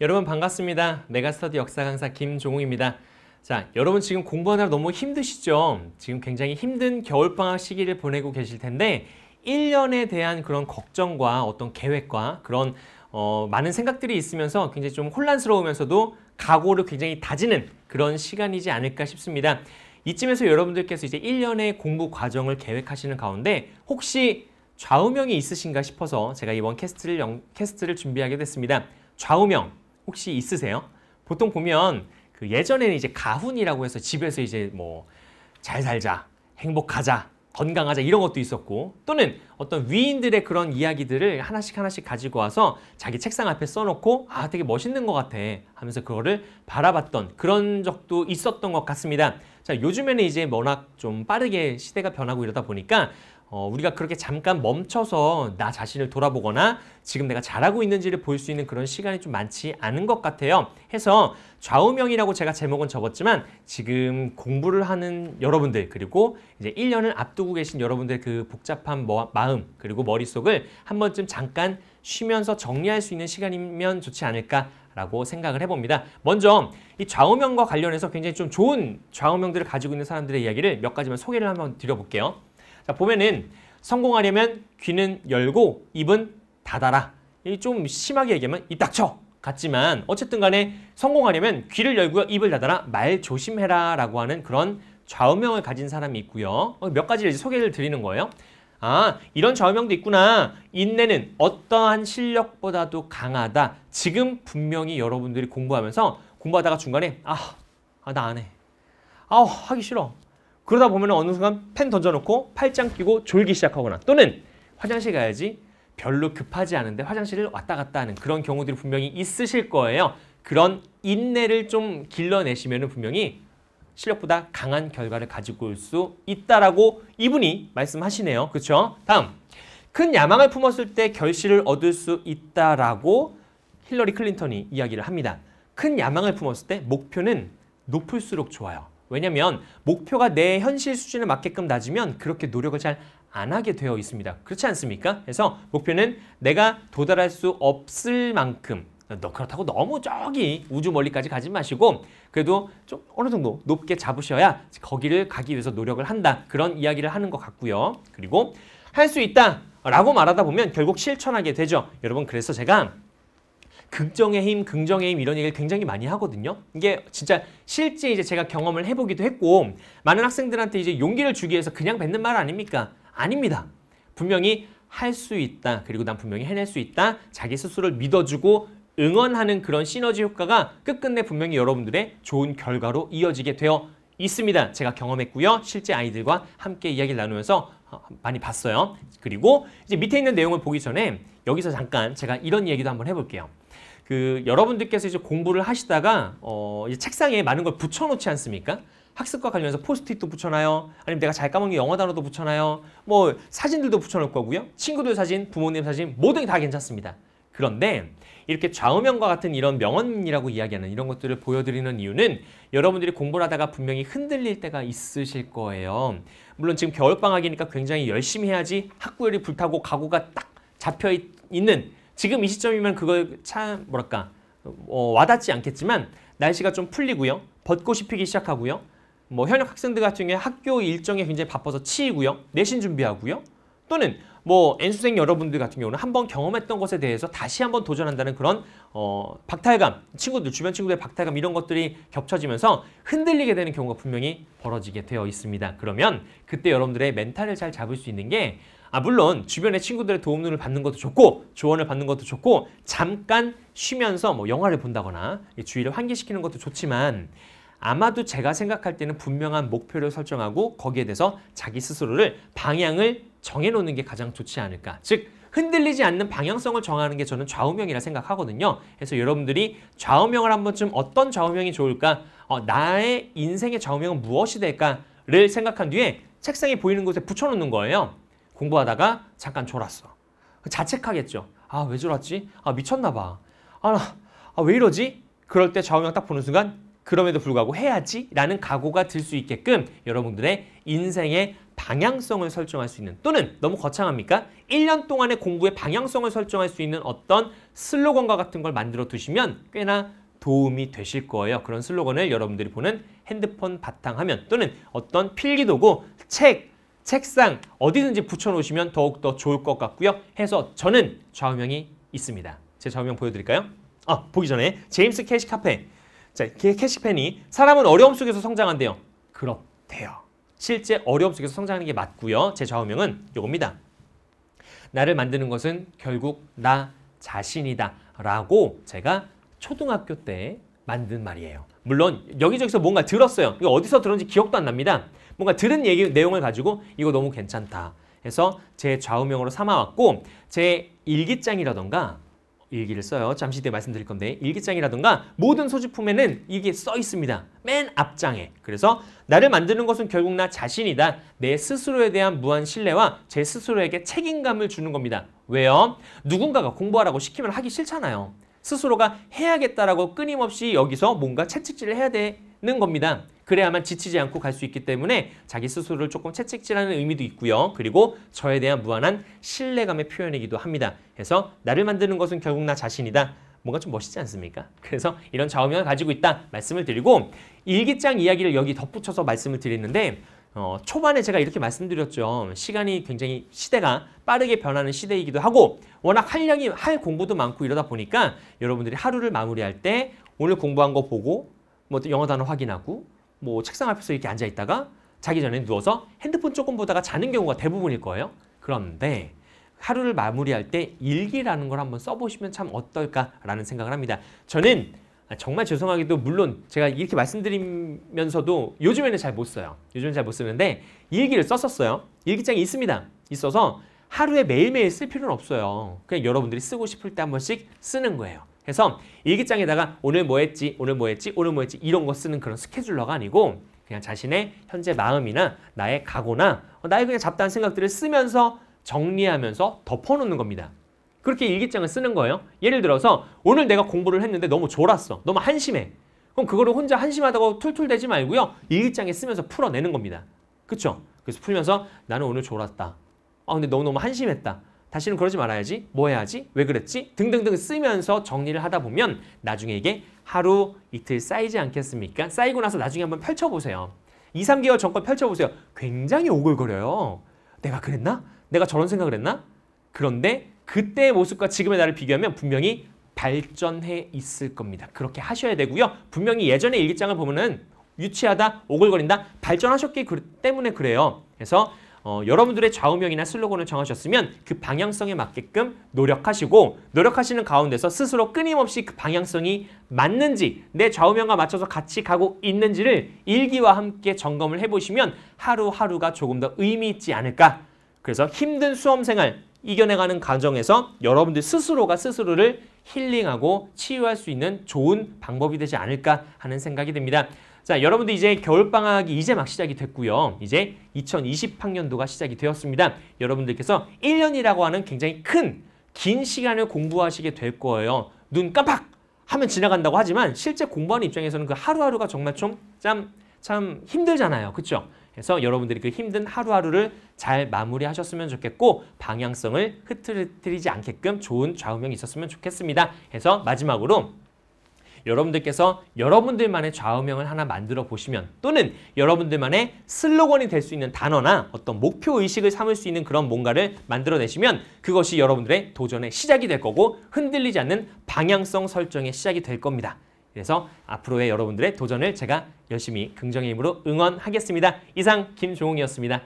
여러분 반갑습니다. 메가스터디 역사 강사 김종욱입니다. 자, 여러분 지금 공부하느라 너무 힘드시죠? 지금 굉장히 힘든 겨울방학 시기를 보내고 계실 텐데 1년에 대한 그런 걱정과 어떤 계획과 그런 어, 많은 생각들이 있으면서 굉장히 좀 혼란스러우면서도 각오를 굉장히 다지는 그런 시간이지 않을까 싶습니다. 이쯤에서 여러분들께서 이제 1년의 공부 과정을 계획하시는 가운데 혹시 좌우명이 있으신가 싶어서 제가 이번 캐스트를, 캐스트를 준비하게 됐습니다. 좌우명, 혹시 있으세요? 보통 보면 그 예전에는 이제 가훈이라고 해서 집에서 이제 뭐 잘 살자, 행복하자, 건강하자 이런 것도 있었고 또는 어떤 위인들의 그런 이야기들을 하나씩 하나씩 가지고 와서 자기 책상 앞에 써놓고 아 되게 멋있는 것 같아 하면서 그거를 바라봤던 그런 적도 있었던 것 같습니다. 자, 요즘에는 이제 워낙 좀 빠르게 시대가 변하고 이러다 보니까 어, 우리가 그렇게 잠깐 멈춰서 나 자신을 돌아보거나 지금 내가 잘하고 있는지를 볼 수 있는 그런 시간이 좀 많지 않은 것 같아요. 해서 좌우명이라고 제가 제목은 적었지만 지금 공부를 하는 여러분들 그리고 이제 1년을 앞두고 계신 여러분들 그 복잡한 뭐, 마음 그리고 머릿속을 한 번쯤 잠깐 쉬면서 정리할 수 있는 시간이면 좋지 않을까 라고 생각을 해봅니다. 먼저 이 좌우명과 관련해서 굉장히 좀 좋은 좌우명들을 가지고 있는 사람들의 이야기를 몇 가지만 소개를 한번 드려볼게요. 자 보면은 성공하려면 귀는 열고 입은 닫아라. 좀 심하게 얘기하면 이 닥쳐 같지만 어쨌든 간에 성공하려면 귀를 열고 입을 닫아라 말 조심해라 라고 하는 그런 좌우명을 가진 사람이 있고요. 어, 몇 가지를 소개를 드리는 거예요. 아 이런 좌우명도 있구나. 인내는 어떠한 실력보다도 강하다. 지금 분명히 여러분들이 공부하면서 공부하다가 중간에 아 나안 아, 해. 아 아우 하기 싫어. 그러다 보면 어느 순간 펜 던져놓고 팔짱 끼고 졸기 시작하거나 또는 화장실 가야지 별로 급하지 않은데 화장실을 왔다 갔다 하는 그런 경우들이 분명히 있으실 거예요. 그런 인내를 좀 길러내시면 분명히 실력보다 강한 결과를 가지고 올 수 있다라고 이분이 말씀하시네요. 그렇죠? 다음. 큰 야망을 품었을 때 결실을 얻을 수 있다라고 힐러리 클린턴이 이야기를 합니다. 큰 야망을 품었을 때 목표는 높을수록 좋아요. 왜냐면 목표가 내 현실 수준에 맞게끔 낮으면 그렇게 노력을 잘 안 하게 되어 있습니다. 그렇지 않습니까? 그래서 목표는 내가 도달할 수 없을 만큼 그렇다고 너무 저기 우주 멀리까지 가지 마시고 그래도 좀 어느 정도 높게 잡으셔야 거기를 가기 위해서 노력을 한다. 그런 이야기를 하는 것 같고요. 그리고 할 수 있다 라고 말하다 보면 결국 실천하게 되죠. 여러분 그래서 제가 긍정의 힘, 긍정의 힘 이런 얘기를 굉장히 많이 하거든요. 이게 진짜 실제 이제 제가 경험을 해보기도 했고 많은 학생들한테 이제 용기를 주기 위해서 그냥 뱉는 말 아닙니까? 아닙니다. 분명히 할 수 있다. 그리고 난 분명히 해낼 수 있다. 자기 스스로를 믿어주고 응원하는 그런 시너지 효과가 끝끝내 분명히 여러분들의 좋은 결과로 이어지게 되어 있습니다. 제가 경험했고요. 실제 아이들과 함께 이야기를 나누면서 어, 많이 봤어요. 그리고 이제 밑에 있는 내용을 보기 전에 여기서 잠깐 제가 이런 얘기도 한번 해볼게요. 그 여러분들께서 이제 공부를 하시다가 어, 이제 책상에 많은 걸 붙여놓지 않습니까? 학습과 관련해서 포스트잇도 붙여놔요. 아니면 내가 잘 까먹은 영어 단어도 붙여놔요. 뭐 사진들도 붙여놓을 거고요. 친구들 사진, 부모님 사진 모든 게 다 괜찮습니다. 그런데 이렇게 좌우명과 같은 이런 명언이라고 이야기하는 이런 것들을 보여드리는 이유는 여러분들이 공부를 하다가 분명히 흔들릴 때가 있으실 거예요. 물론 지금 겨울방학이니까 굉장히 열심히 해야지 학구열이 불타고 가구가 딱 잡혀 있는 지금 이 시점이면 그걸 참 뭐랄까 어, 와닿지 않겠지만 날씨가 좀 풀리고요. 벚꽃이 피기 시작하고요. 뭐 현역 학생들 같은 경우에 학교 일정에 굉장히 바빠서 치이고요. 내신 준비하고요. 또는 뭐 N수생 여러분들 같은 경우는 한번 경험했던 것에 대해서 다시 한번 도전한다는 그런 어, 박탈감, 친구들, 주변 친구들의 박탈감 이런 것들이 겹쳐지면서 흔들리게 되는 경우가 분명히 벌어지게 되어 있습니다. 그러면 그때 여러분들의 멘탈을 잘 잡을 수 있는 게 아, 물론 주변의 친구들의 도움을 받는 것도 좋고 조언을 받는 것도 좋고 잠깐 쉬면서 뭐 영화를 본다거나 주의를 환기시키는 것도 좋지만 아마도 제가 생각할 때는 분명한 목표를 설정하고 거기에 대해서 자기 스스로를 방향을 정해놓는 게 가장 좋지 않을까. 즉 흔들리지 않는 방향성을 정하는 게 저는 좌우명이라 생각하거든요. 그래서 여러분들이 좌우명을 한 번쯤 어떤 좌우명이 좋을까? 어, 나의 인생의 좌우명은 무엇이 될까?를 생각한 뒤에 책상에 보이는 곳에 붙여놓는 거예요. 공부하다가 잠깐 졸았어. 그 자책하겠죠. 아, 왜 졸았지? 아, 미쳤나 봐. 아, 아, 왜 이러지? 그럴 때 좌우명 딱 보는 순간 그럼에도 불구하고 해야지 라는 각오가 들 수 있게끔 여러분들의 인생의 방향성을 설정할 수 있는 또는 너무 거창합니까? 1년 동안의 공부의 방향성을 설정할 수 있는 어떤 슬로건과 같은 걸 만들어 두시면 꽤나 도움이 되실 거예요. 그런 슬로건을 여러분들이 보는 핸드폰 바탕화면 또는 어떤 필기도구, 책, 책상 어디든지 붙여놓으시면 더욱더 좋을 것 같고요. 해서 저는 좌우명이 있습니다. 제 좌우명 보여드릴까요? 아, 보기 전에 제임스 캐시 카페. 자, 캐시펜이 사람은 어려움 속에서 성장한대요. 그렇대요. 실제 어려움 속에서 성장하는 게 맞고요. 제 좌우명은 이겁니다. 나를 만드는 것은 결국 나 자신이다 라고 제가 초등학교 때 만든 말이에요. 물론 여기저기서 뭔가 들었어요. 이거 어디서 들었는지 기억도 안 납니다. 뭔가 들은 얘기 내용을 가지고 이거 너무 괜찮다 해서 제 좌우명으로 삼아왔고 제 일기장이라던가 일기를 써요. 잠시 뒤에 말씀드릴 건데 일기장이라든가 모든 소지품에는 이게 써 있습니다. 맨 앞장에. 그래서 나를 만드는 것은 결국 나 자신이다. 내 스스로에 대한 무한 신뢰와 제 스스로에게 책임감을 주는 겁니다. 왜요? 누군가가 공부하라고 시키면 하기 싫잖아요. 스스로가 해야겠다라고 끊임없이 여기서 뭔가 채찍질을 해야 되는 겁니다. 그래야만 지치지 않고 갈 수 있기 때문에 자기 스스로를 조금 채찍질하는 의미도 있고요. 그리고 저에 대한 무한한 신뢰감의 표현이기도 합니다. 그래서 나를 만드는 것은 결국 나 자신이다. 뭔가 좀 멋있지 않습니까? 그래서 이런 좌우명을 가지고 있다 말씀을 드리고 일기장 이야기를 여기 덧붙여서 말씀을 드리는데 어, 초반에 제가 이렇게 말씀드렸죠. 시간이 굉장히 시대가 빠르게 변하는 시대이기도 하고 워낙 할 양이 할 공부도 많고 이러다 보니까 여러분들이 하루를 마무리할 때 오늘 공부한 거 보고 뭐 영어 단어 확인하고 뭐 책상 앞에서 이렇게 앉아 있다가 자기 전에 누워서 핸드폰 조금 보다가 자는 경우가 대부분일 거예요. 그런데 하루를 마무리할 때 일기라는 걸 한번 써보시면 참 어떨까라는 생각을 합니다. 저는 정말 죄송하게도 물론 제가 이렇게 말씀드리면서도 요즘에는 잘 못 써요. 요즘은 잘못 쓰는데 일기를 썼었어요. 일기장이 있습니다. 있어서 하루에 매일매일 쓸 필요는 없어요. 그냥 여러분들이 쓰고 싶을 때 한 번씩 쓰는 거예요. 해서 일기장에다가 오늘 뭐 했지, 오늘 뭐 했지, 오늘 뭐 했지 이런 거 쓰는 그런 스케줄러가 아니고 그냥 자신의 현재 마음이나 나의 각오나 어, 나의 그냥 잡다한 생각들을 쓰면서 정리하면서 덮어놓는 겁니다. 그렇게 일기장을 쓰는 거예요. 예를 들어서 오늘 내가 공부를 했는데 너무 졸았어. 너무 한심해. 그럼 그거를 혼자 한심하다고 툴툴대지 말고요. 일기장에 쓰면서 풀어내는 겁니다. 그렇죠? 그래서 풀면서 나는 오늘 졸았다. 아 근데 너무너무 한심했다. 다시는 그러지 말아야지, 뭐 해야지, 왜 그랬지 등등등 쓰면서 정리를 하다 보면 나중에 이게 하루 이틀 쌓이지 않겠습니까? 쌓이고 나서 나중에 한번 펼쳐보세요. 2, 3개월 전권 펼쳐보세요. 굉장히 오글거려요. 내가 그랬나? 내가 저런 생각을 했나? 그런데 그때의 모습과 지금의 나를 비교하면 분명히 발전해 있을 겁니다. 그렇게 하셔야 되고요. 분명히 예전의 일기장을 보면은 유치하다, 오글거린다, 발전하셨기 그, 때문에 그래요. 그래서 어, 여러분들의 좌우명이나 슬로건을 정하셨으면 그 방향성에 맞게끔 노력하시고 노력하시는 가운데서 스스로 끊임없이 그 방향성이 맞는지 내 좌우명과 맞춰서 같이 가고 있는지를 일기와 함께 점검을 해보시면 하루하루가 조금 더 의미 있지 않을까 그래서 힘든 수험생활 이겨내가는 과정에서 여러분들 스스로가 스스로를 힐링하고 치유할 수 있는 좋은 방법이 되지 않을까 하는 생각이 듭니다. 자, 여러분들 이제 겨울방학이 이제 막 시작이 됐고요. 이제 2020학년도가 시작이 되었습니다. 여러분들께서 1년이라고 하는 굉장히 큰, 긴 시간을 공부하시게 될 거예요. 눈 깜빡! 하면 지나간다고 하지만 실제 공부하는 입장에서는 그 하루하루가 정말 좀 참, 참 힘들잖아요. 그쵸 그래서 여러분들이 그 힘든 하루하루를 잘 마무리하셨으면 좋겠고 방향성을 흐트리지 러 않게끔 좋은 좌우명이 있었으면 좋겠습니다. 그래서 마지막으로 여러분들께서 여러분들만의 좌우명을 하나 만들어 보시면 또는 여러분들만의 슬로건이 될 수 있는 단어나 어떤 목표의식을 삼을 수 있는 그런 뭔가를 만들어내시면 그것이 여러분들의 도전의 시작이 될 거고 흔들리지 않는 방향성 설정의 시작이 될 겁니다. 그래서 앞으로의 여러분들의 도전을 제가 열심히 긍정의 힘으로 응원하겠습니다. 이상 김종욱이었습니다.